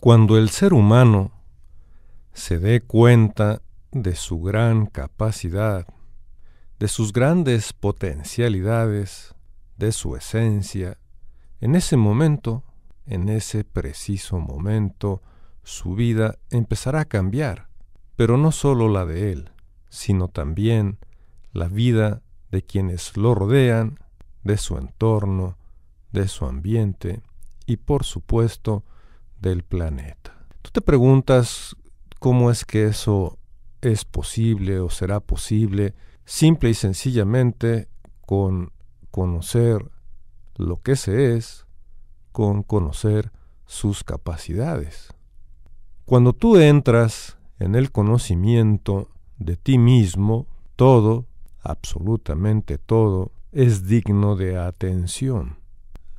Cuando el ser humano se dé cuenta de su gran capacidad, de sus grandes potencialidades, de su esencia, en ese momento, en ese preciso momento, su vida empezará a cambiar, pero no solo la de él, sino también la vida de quienes lo rodean, de su entorno, de su ambiente y por supuesto del planeta. Tú te preguntas cómo es que eso es posible o será posible simple y sencillamente con conocer lo que se es, con conocer sus capacidades. Cuando tú entras en el conocimiento de ti mismo, todo, absolutamente todo, es digno de atención.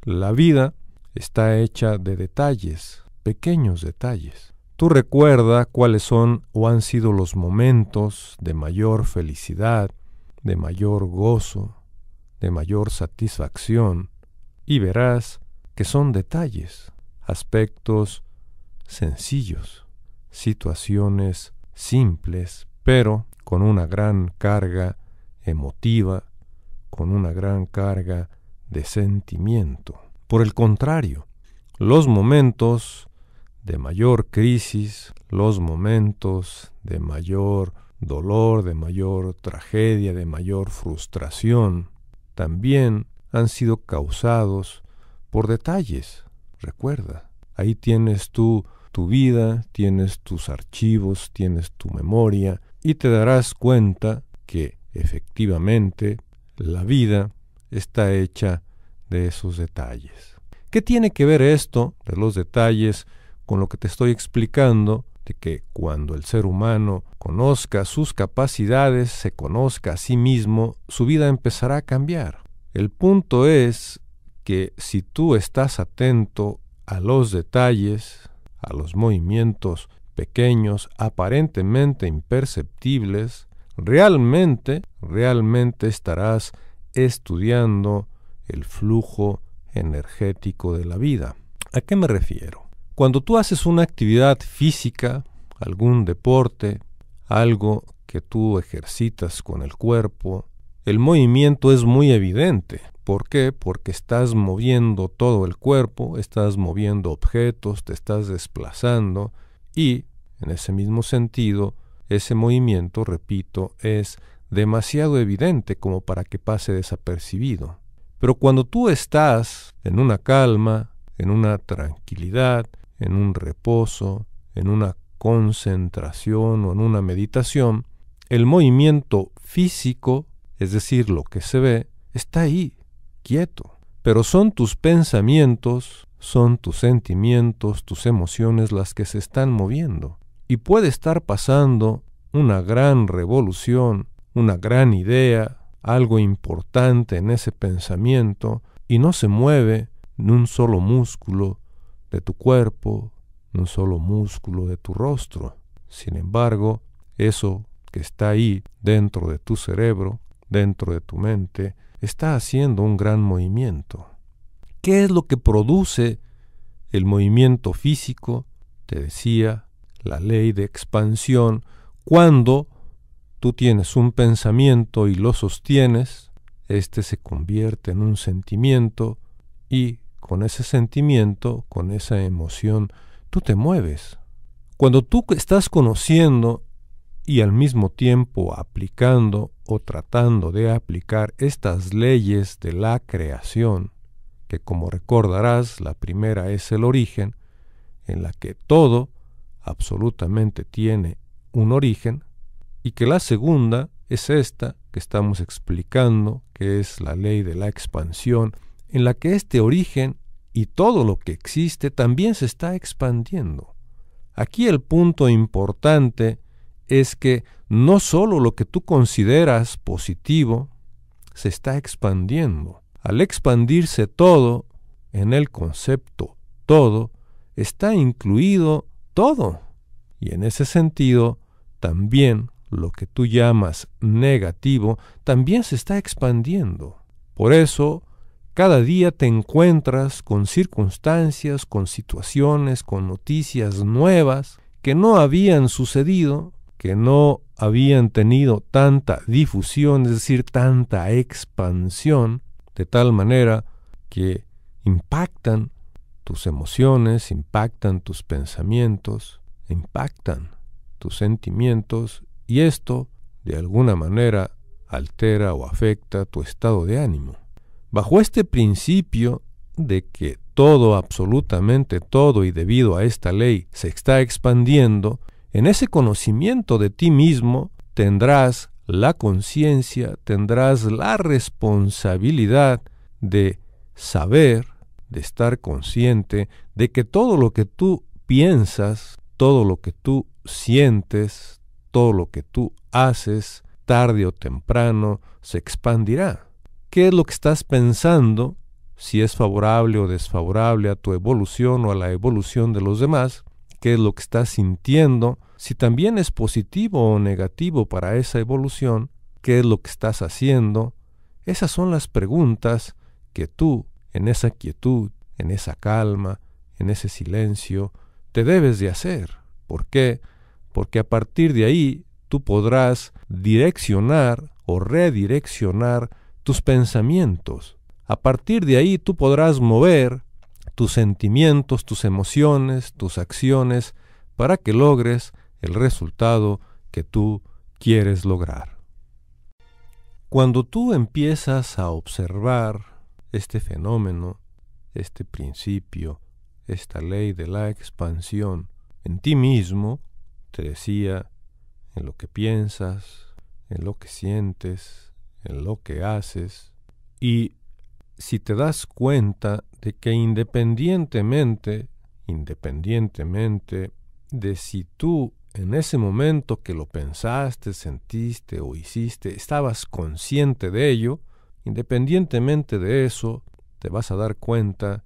La vida está hecha de detalles, pequeños detalles. Tú recuerda cuáles son o han sido los momentos de mayor felicidad, de mayor gozo, de mayor satisfacción, y verás que son detalles, aspectos sencillos, situaciones simples, pero con una gran carga emotiva, con una gran carga de sentimiento. Por el contrario, los momentos de mayor crisis, los momentos de mayor dolor, de mayor tragedia, de mayor frustración, también han sido causados por detalles. Recuerda, ahí tienes tú tu vida, tienes tus archivos, tienes tu memoria y te darás cuenta que efectivamente la vida está hecha de esos detalles. ¿Qué tiene que ver esto de los detalles con lo que te estoy explicando, de que cuando el ser humano conozca sus capacidades, se conozca a sí mismo, su vida empezará a cambiar. El punto es que si tú estás atento a los detalles, a los movimientos pequeños, aparentemente imperceptibles, realmente, realmente estarás estudiando el flujo energético de la vida. ¿A qué me refiero? Cuando tú haces una actividad física, algún deporte, algo que tú ejercitas con el cuerpo, el movimiento es muy evidente. ¿Por qué? Porque estás moviendo todo el cuerpo, estás moviendo objetos, te estás desplazando y, en ese mismo sentido, ese movimiento, repito, es demasiado evidente como para que pase desapercibido. Pero cuando tú estás en una calma, en una tranquilidad, en un reposo, en una concentración o en una meditación, el movimiento físico, es decir, lo que se ve, está ahí, quieto. Pero son tus pensamientos, son tus sentimientos, tus emociones las que se están moviendo. Y puede estar pasando una gran revolución, una gran idea, algo importante en ese pensamiento, y no se mueve ni un solo músculo, de tu cuerpo, un solo músculo de tu rostro. Sin embargo, eso que está ahí dentro de tu cerebro, dentro de tu mente, está haciendo un gran movimiento. ¿Qué es lo que produce el movimiento físico? Te decía la ley de expansión. Cuando tú tienes un pensamiento y lo sostienes, éste se convierte en un sentimiento y con ese sentimiento, con esa emoción, tú te mueves. Cuando tú estás conociendo y al mismo tiempo aplicando o tratando de aplicar estas leyes de la creación, que como recordarás, la primera es el origen, en la que todo absolutamente tiene un origen, y que la segunda es esta que estamos explicando, que es la ley de la expansión, en la que este origen y todo lo que existe también se está expandiendo. Aquí el punto importante es que no solo lo que tú consideras positivo se está expandiendo. Al expandirse todo, en el concepto todo, está incluido todo. Y en ese sentido, también lo que tú llamas negativo, también se está expandiendo. Por eso, cada día te encuentras con circunstancias, con situaciones, con noticias nuevas que no habían sucedido, que no habían tenido tanta difusión, es decir, tanta expansión, de tal manera que impactan tus emociones, impactan tus pensamientos, impactan tus sentimientos y esto, de alguna manera, altera o afecta tu estado de ánimo. Bajo este principio de que todo, absolutamente todo y debido a esta ley se está expandiendo, en ese conocimiento de ti mismo tendrás la conciencia, tendrás la responsabilidad de saber, de estar consciente de que todo lo que tú piensas, todo lo que tú sientes, todo lo que tú haces, tarde o temprano, se expandirá qué es lo que estás pensando, si es favorable o desfavorable a tu evolución o a la evolución de los demás, qué es lo que estás sintiendo, si también es positivo o negativo para esa evolución, qué es lo que estás haciendo. Esas son las preguntas que tú, en esa quietud, en esa calma, en ese silencio, te debes de hacer. ¿Por qué? Porque a partir de ahí tú podrás direccionar o redireccionar tus pensamientos. A partir de ahí tú podrás mover tus sentimientos, tus emociones, tus acciones, para que logres el resultado que tú quieres lograr. Cuando tú empiezas a observar este fenómeno, este principio, esta ley de la expansión en ti mismo, te decía, en lo que piensas, en lo que sientes, en lo que haces y si te das cuenta de que independientemente, independientemente de si tú en ese momento que lo pensaste, sentiste o hiciste, estabas consciente de ello, independientemente de eso, te vas a dar cuenta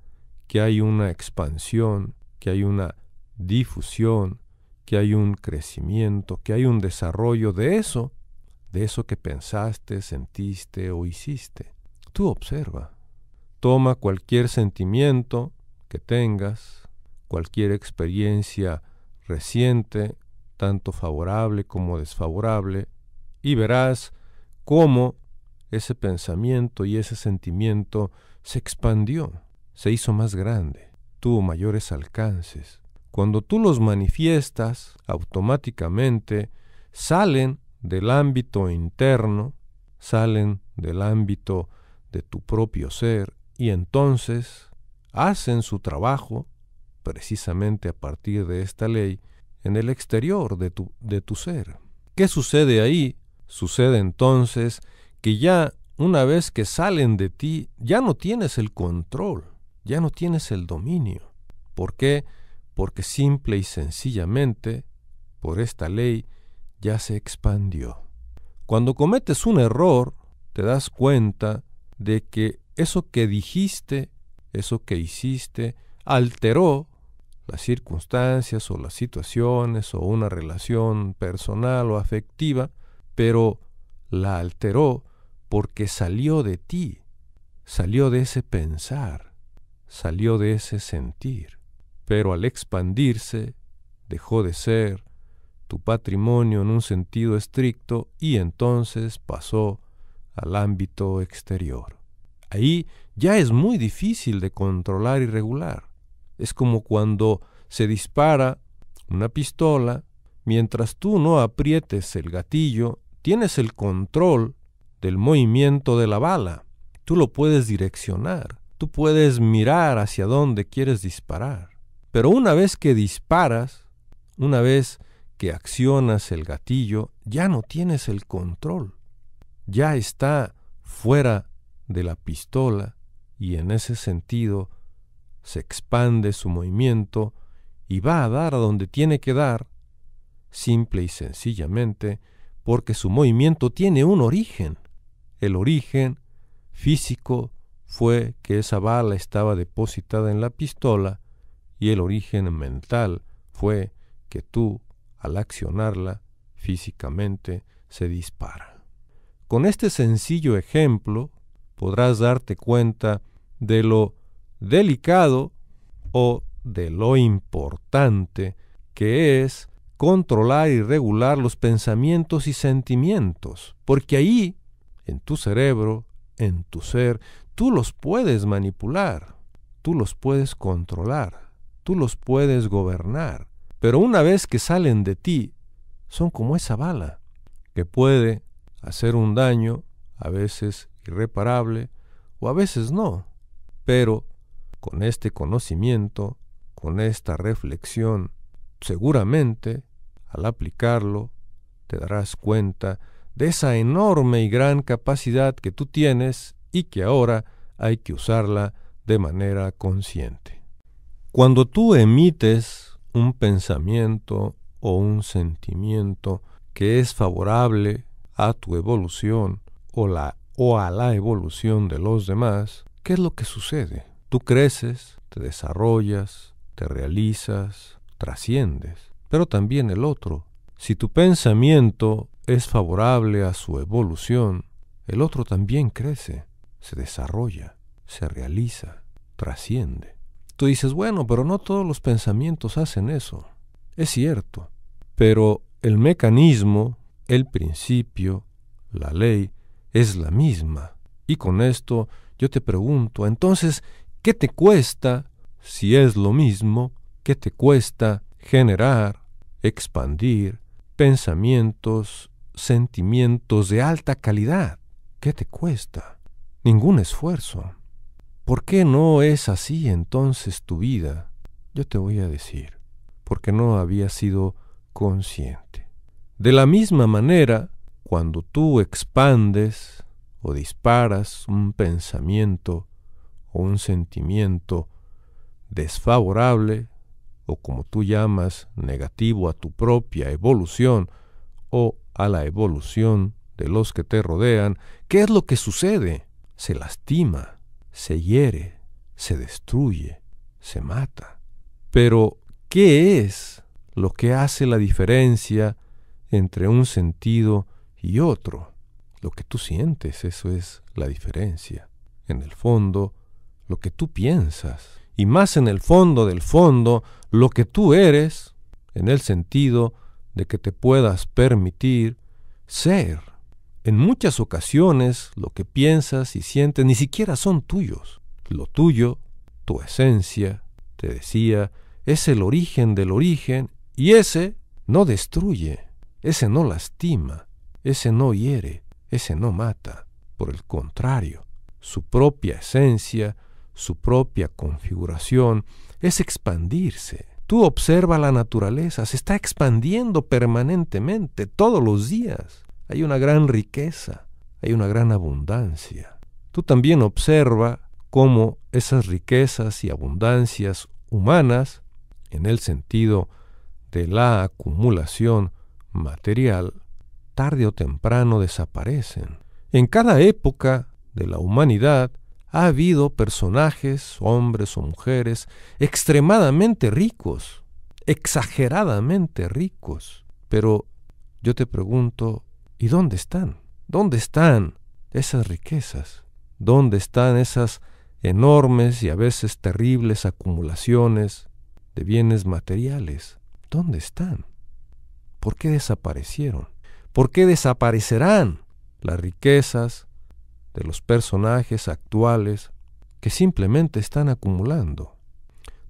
que hay una expansión, que hay una difusión, que hay un crecimiento, que hay un desarrollo de eso de eso que pensaste, sentiste o hiciste. Tú observa. Toma cualquier sentimiento que tengas, cualquier experiencia reciente, tanto favorable como desfavorable, y verás cómo ese pensamiento y ese sentimiento se expandió, se hizo más grande, tuvo mayores alcances. Cuando tú los manifiestas, automáticamente salen del ámbito interno, salen del ámbito de tu propio ser y entonces hacen su trabajo, precisamente a partir de esta ley, en el exterior de tu, de tu ser. ¿Qué sucede ahí? Sucede entonces que ya una vez que salen de ti, ya no tienes el control, ya no tienes el dominio. ¿Por qué? Porque simple y sencillamente, por esta ley, ya se expandió. Cuando cometes un error, te das cuenta de que eso que dijiste, eso que hiciste, alteró las circunstancias o las situaciones o una relación personal o afectiva, pero la alteró porque salió de ti, salió de ese pensar, salió de ese sentir, pero al expandirse dejó de ser tu patrimonio en un sentido estricto y entonces pasó al ámbito exterior. Ahí ya es muy difícil de controlar y regular. Es como cuando se dispara una pistola, mientras tú no aprietes el gatillo, tienes el control del movimiento de la bala. Tú lo puedes direccionar, tú puedes mirar hacia dónde quieres disparar. Pero una vez que disparas, una vez que accionas el gatillo, ya no tienes el control. Ya está fuera de la pistola y en ese sentido se expande su movimiento y va a dar a donde tiene que dar, simple y sencillamente, porque su movimiento tiene un origen. El origen físico fue que esa bala estaba depositada en la pistola y el origen mental fue que tú al accionarla físicamente, se dispara. Con este sencillo ejemplo podrás darte cuenta de lo delicado o de lo importante que es controlar y regular los pensamientos y sentimientos, porque ahí, en tu cerebro, en tu ser, tú los puedes manipular, tú los puedes controlar, tú los puedes gobernar. Pero una vez que salen de ti, son como esa bala que puede hacer un daño, a veces irreparable o a veces no. Pero con este conocimiento, con esta reflexión, seguramente al aplicarlo te darás cuenta de esa enorme y gran capacidad que tú tienes y que ahora hay que usarla de manera consciente. Cuando tú emites un pensamiento o un sentimiento que es favorable a tu evolución o, la, a la evolución de los demás, ¿qué es lo que sucede? Tú creces, te desarrollas, te realizas, trasciendes, pero también el otro. Si tu pensamiento es favorable a su evolución, el otro también crece, se desarrolla, se realiza, trasciende. Tú dices, bueno, pero no todos los pensamientos hacen eso. Es cierto, pero el mecanismo, el principio, la ley, es la misma. Y con esto yo te pregunto, entonces, ¿qué te cuesta, si es lo mismo, qué te cuesta generar, expandir pensamientos, sentimientos de alta calidad? ¿Qué te cuesta? Ningún esfuerzo. ¿Por qué no es así entonces tu vida? Yo te voy a decir, porque no había sido consciente. De la misma manera, cuando tú expandes o disparas un pensamiento o un sentimiento desfavorable, o como tú llamas, negativo a tu propia evolución o a la evolución de los que te rodean, ¿qué es lo que sucede? Se lastima se hiere, se destruye, se mata. Pero, ¿qué es lo que hace la diferencia entre un sentido y otro? Lo que tú sientes, eso es la diferencia. En el fondo, lo que tú piensas. Y más en el fondo del fondo, lo que tú eres, en el sentido de que te puedas permitir ser en muchas ocasiones lo que piensas y sientes ni siquiera son tuyos. Lo tuyo, tu esencia, te decía, es el origen del origen y ese no destruye, ese no lastima, ese no hiere, ese no mata. Por el contrario, su propia esencia, su propia configuración es expandirse. Tú observa la naturaleza, se está expandiendo permanentemente todos los días hay una gran riqueza, hay una gran abundancia. Tú también observa cómo esas riquezas y abundancias humanas, en el sentido de la acumulación material, tarde o temprano desaparecen. En cada época de la humanidad ha habido personajes, hombres o mujeres, extremadamente ricos, exageradamente ricos. Pero yo te pregunto, ¿Y dónde están? ¿Dónde están esas riquezas? ¿Dónde están esas enormes y a veces terribles acumulaciones de bienes materiales? ¿Dónde están? ¿Por qué desaparecieron? ¿Por qué desaparecerán las riquezas de los personajes actuales que simplemente están acumulando?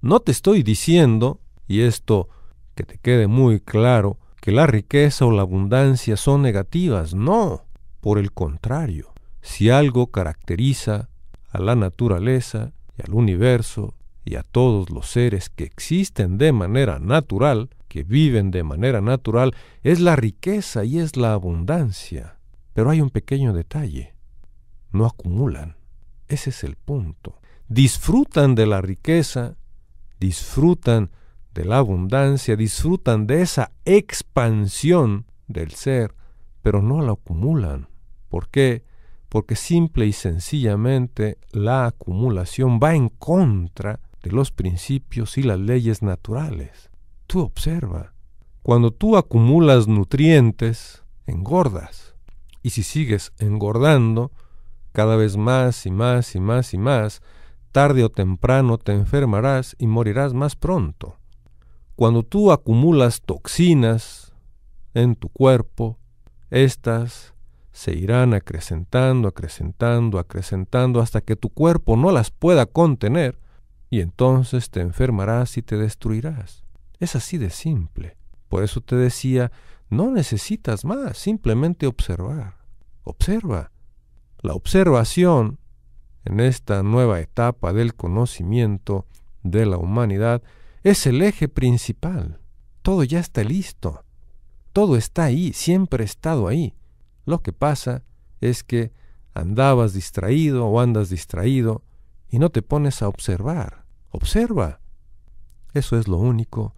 No te estoy diciendo, y esto que te quede muy claro, que la riqueza o la abundancia son negativas, no. Por el contrario, si algo caracteriza a la naturaleza y al universo y a todos los seres que existen de manera natural, que viven de manera natural, es la riqueza y es la abundancia. Pero hay un pequeño detalle. No acumulan. Ese es el punto. Disfrutan de la riqueza, disfrutan de la abundancia, disfrutan de esa expansión del ser, pero no la acumulan. ¿Por qué? Porque simple y sencillamente la acumulación va en contra de los principios y las leyes naturales. Tú observa, cuando tú acumulas nutrientes, engordas. Y si sigues engordando, cada vez más y más y más y más, tarde o temprano te enfermarás y morirás más pronto. Cuando tú acumulas toxinas en tu cuerpo, estas se irán acrecentando, acrecentando, acrecentando hasta que tu cuerpo no las pueda contener y entonces te enfermarás y te destruirás. Es así de simple. Por eso te decía, no necesitas más, simplemente observar. Observa. La observación en esta nueva etapa del conocimiento de la humanidad es el eje principal. Todo ya está listo. Todo está ahí, siempre ha estado ahí. Lo que pasa es que andabas distraído o andas distraído y no te pones a observar. Observa. Eso es lo único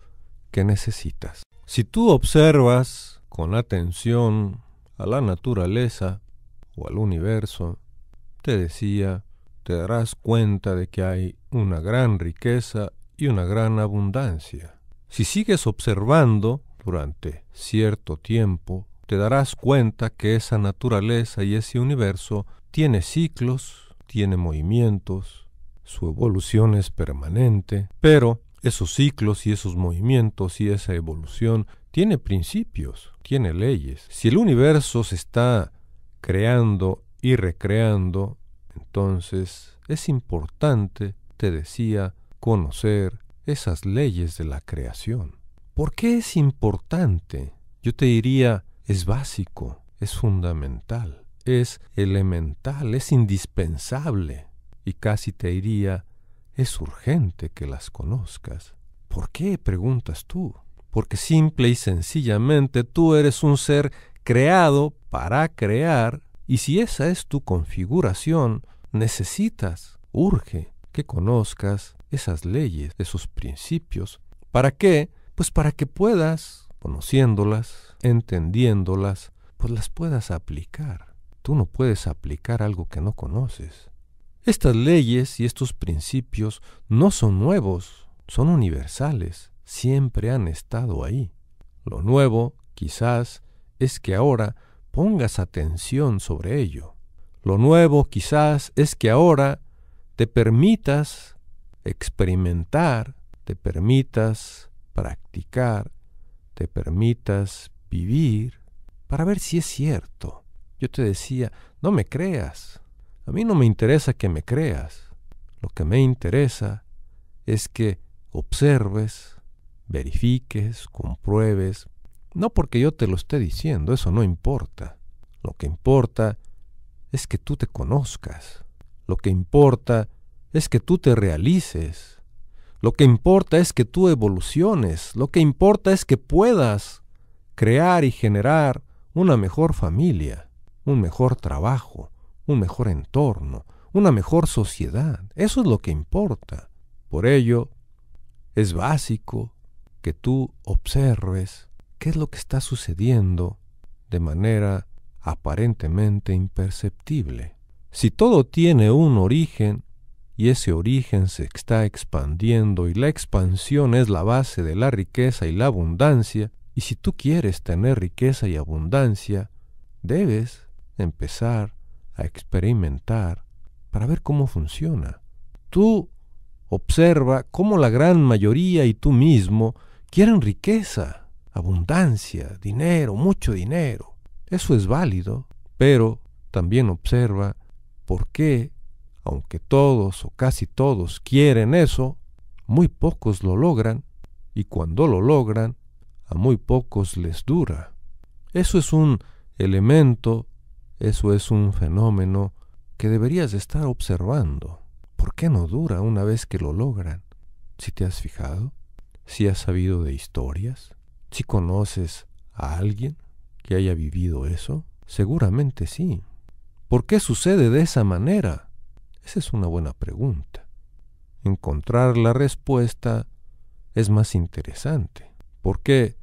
que necesitas. Si tú observas con atención a la naturaleza o al universo, te decía, te darás cuenta de que hay una gran riqueza y una gran abundancia. Si sigues observando durante cierto tiempo, te darás cuenta que esa naturaleza y ese universo tiene ciclos, tiene movimientos, su evolución es permanente, pero esos ciclos y esos movimientos y esa evolución tiene principios, tiene leyes. Si el universo se está creando y recreando, entonces es importante, te decía, conocer esas leyes de la creación. ¿Por qué es importante? Yo te diría, es básico, es fundamental, es elemental, es indispensable y casi te diría, es urgente que las conozcas. ¿Por qué? preguntas tú. Porque simple y sencillamente tú eres un ser creado para crear y si esa es tu configuración, necesitas, urge que conozcas esas leyes, esos principios. ¿Para qué? Pues para que puedas, conociéndolas, entendiéndolas, pues las puedas aplicar. Tú no puedes aplicar algo que no conoces. Estas leyes y estos principios no son nuevos, son universales, siempre han estado ahí. Lo nuevo, quizás, es que ahora pongas atención sobre ello. Lo nuevo, quizás, es que ahora te permitas experimentar, te permitas practicar, te permitas vivir, para ver si es cierto. Yo te decía, no me creas. A mí no me interesa que me creas. Lo que me interesa es que observes, verifiques, compruebes. No porque yo te lo esté diciendo, eso no importa. Lo que importa es que tú te conozcas. Lo que importa es que tú te realices. Lo que importa es que tú evoluciones. Lo que importa es que puedas crear y generar una mejor familia, un mejor trabajo, un mejor entorno, una mejor sociedad. Eso es lo que importa. Por ello, es básico que tú observes qué es lo que está sucediendo de manera aparentemente imperceptible. Si todo tiene un origen, y ese origen se está expandiendo y la expansión es la base de la riqueza y la abundancia, y si tú quieres tener riqueza y abundancia, debes empezar a experimentar para ver cómo funciona. Tú observa cómo la gran mayoría y tú mismo quieren riqueza, abundancia, dinero, mucho dinero. Eso es válido, pero también observa por qué aunque todos o casi todos quieren eso, muy pocos lo logran y cuando lo logran, a muy pocos les dura. Eso es un elemento, eso es un fenómeno que deberías estar observando. ¿Por qué no dura una vez que lo logran? Si te has fijado, si has sabido de historias, si conoces a alguien que haya vivido eso, seguramente sí. ¿Por qué sucede de esa manera? Esa es una buena pregunta. Encontrar la respuesta es más interesante. ¿Por qué?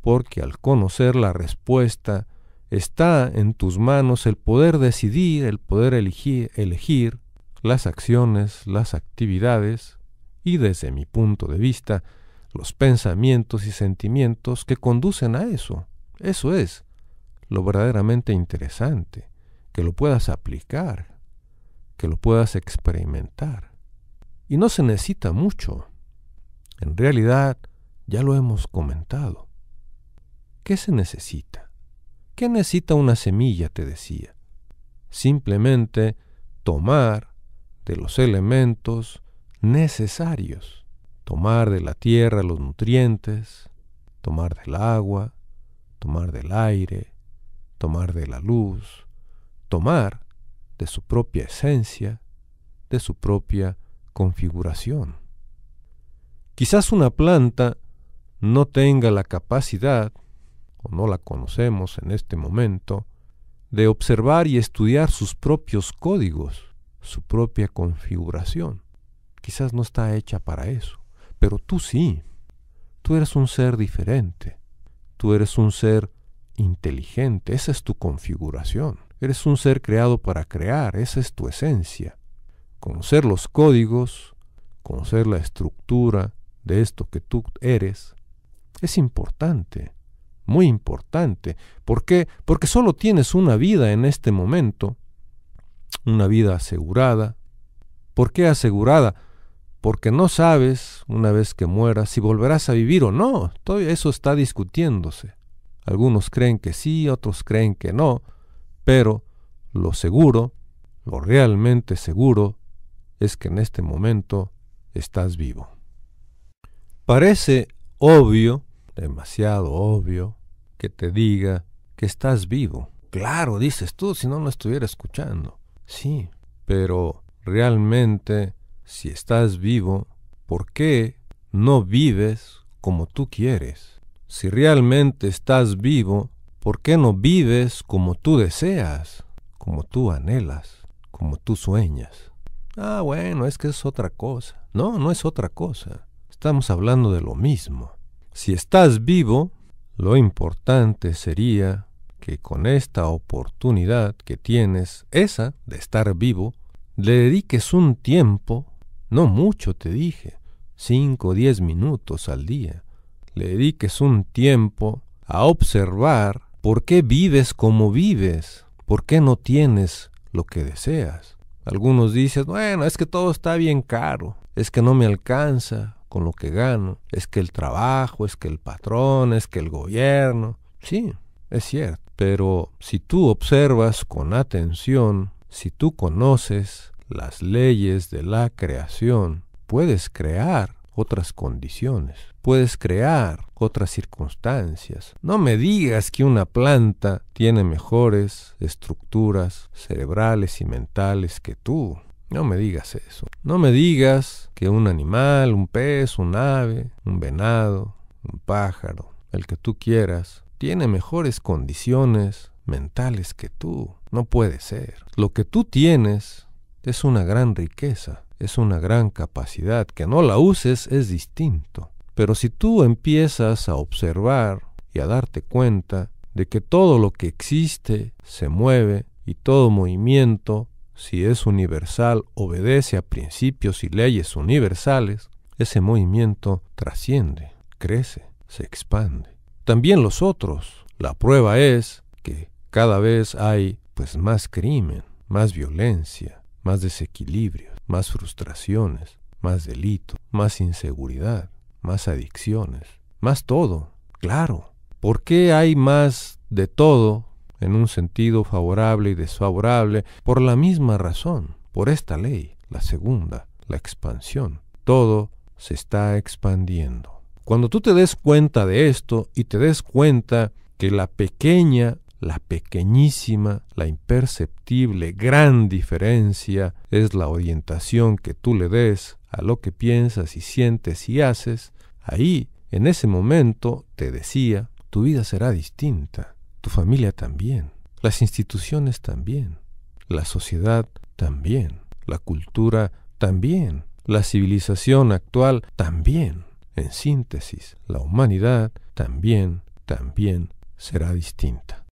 Porque al conocer la respuesta está en tus manos el poder decidir, el poder elegir, elegir las acciones, las actividades y desde mi punto de vista los pensamientos y sentimientos que conducen a eso. Eso es lo verdaderamente interesante, que lo puedas aplicar, que lo puedas experimentar. Y no se necesita mucho. En realidad, ya lo hemos comentado. ¿Qué se necesita? ¿Qué necesita una semilla? te decía. Simplemente tomar de los elementos necesarios. Tomar de la tierra los nutrientes, tomar del agua, tomar del aire, tomar de la luz, tomar de su propia esencia, de su propia configuración. Quizás una planta no tenga la capacidad, o no la conocemos en este momento, de observar y estudiar sus propios códigos, su propia configuración. Quizás no está hecha para eso, pero tú sí. Tú eres un ser diferente. Tú eres un ser inteligente. Esa es tu configuración. Eres un ser creado para crear, esa es tu esencia. Conocer los códigos, conocer la estructura de esto que tú eres, es importante, muy importante. ¿Por qué? Porque solo tienes una vida en este momento, una vida asegurada. ¿Por qué asegurada? Porque no sabes, una vez que mueras, si volverás a vivir o no. Todo eso está discutiéndose. Algunos creen que sí, otros creen que no pero lo seguro, lo realmente seguro, es que en este momento estás vivo. Parece obvio, demasiado obvio, que te diga que estás vivo. Claro, dices tú, si no, lo estuviera escuchando. Sí, pero realmente, si estás vivo, ¿por qué no vives como tú quieres? Si realmente estás vivo, ¿Por qué no vives como tú deseas, como tú anhelas, como tú sueñas? Ah, bueno, es que es otra cosa. No, no es otra cosa. Estamos hablando de lo mismo. Si estás vivo, lo importante sería que con esta oportunidad que tienes, esa de estar vivo, le dediques un tiempo, no mucho te dije, cinco o diez minutos al día, le dediques un tiempo a observar ¿Por qué vives como vives? ¿Por qué no tienes lo que deseas? Algunos dicen, bueno, es que todo está bien caro, es que no me alcanza con lo que gano, es que el trabajo, es que el patrón, es que el gobierno. Sí, es cierto, pero si tú observas con atención, si tú conoces las leyes de la creación, puedes crear otras condiciones, puedes crear otras circunstancias. No me digas que una planta tiene mejores estructuras cerebrales y mentales que tú. No me digas eso. No me digas que un animal, un pez, un ave, un venado, un pájaro, el que tú quieras, tiene mejores condiciones mentales que tú. No puede ser. Lo que tú tienes es una gran riqueza es una gran capacidad. Que no la uses es distinto. Pero si tú empiezas a observar y a darte cuenta de que todo lo que existe se mueve y todo movimiento, si es universal, obedece a principios y leyes universales, ese movimiento trasciende, crece, se expande. También los otros. La prueba es que cada vez hay pues más crimen, más violencia, más desequilibrio más frustraciones, más delito, más inseguridad, más adicciones, más todo, claro. ¿Por qué hay más de todo en un sentido favorable y desfavorable? Por la misma razón, por esta ley, la segunda, la expansión. Todo se está expandiendo. Cuando tú te des cuenta de esto y te des cuenta que la pequeña la pequeñísima, la imperceptible, gran diferencia es la orientación que tú le des a lo que piensas y sientes y haces. Ahí, en ese momento, te decía, tu vida será distinta, tu familia también, las instituciones también, la sociedad también, la cultura también, la civilización actual también. En síntesis, la humanidad también, también será distinta.